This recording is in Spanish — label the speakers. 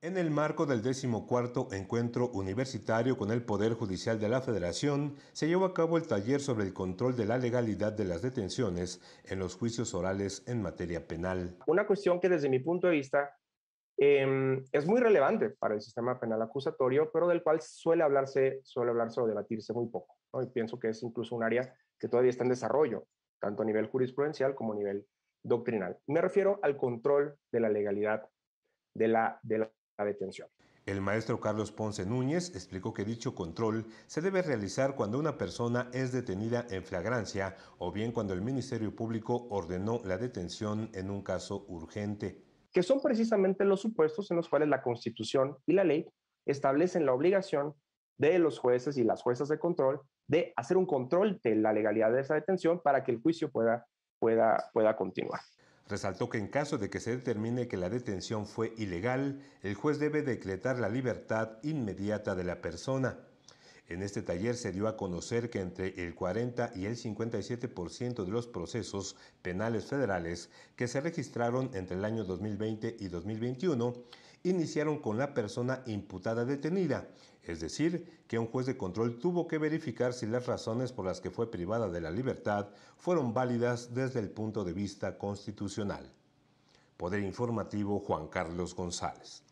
Speaker 1: En el marco del decimocuarto encuentro universitario con el Poder Judicial de la Federación, se llevó a cabo el taller sobre el control de la legalidad de las detenciones en los juicios orales en materia penal.
Speaker 2: Una cuestión que desde mi punto de vista
Speaker 1: em,
Speaker 2: es muy relevante para el sistema penal acusatorio, pero del cual suele hablarse, suele hablarse o debatirse muy poco. Y pienso que es incluso un área que todavía está en desarrollo, tanto a nivel jurisprudencial como a nivel doctrinal. Me refiero al control de la legalidad de la, de la
Speaker 1: detención. El maestro Carlos Ponce Núñez explicó que dicho control se debe realizar cuando una persona es detenida en flagrancia o bien cuando el Ministerio Público ordenó la detención en un caso urgente. Que son precisamente los supuestos en los cuales
Speaker 2: la Constitución y la ley establecen la obligación de los jueces y las juezas de control de hacer un control de la legalidad de esa detención para que el juicio pueda, pueda,
Speaker 1: pueda continuar. Resaltó que en caso de que se determine que la detención fue ilegal, el juez debe decretar la libertad inmediata de la persona. En este taller se dio a conocer que entre el 40 y el 57% de los procesos penales federales que se registraron entre el año 2020 y 2021 iniciaron con la persona imputada detenida, es decir, que un juez de control tuvo que verificar si las razones por las que fue privada de la libertad fueron válidas desde el punto de vista constitucional. Poder Informativo Juan Carlos González.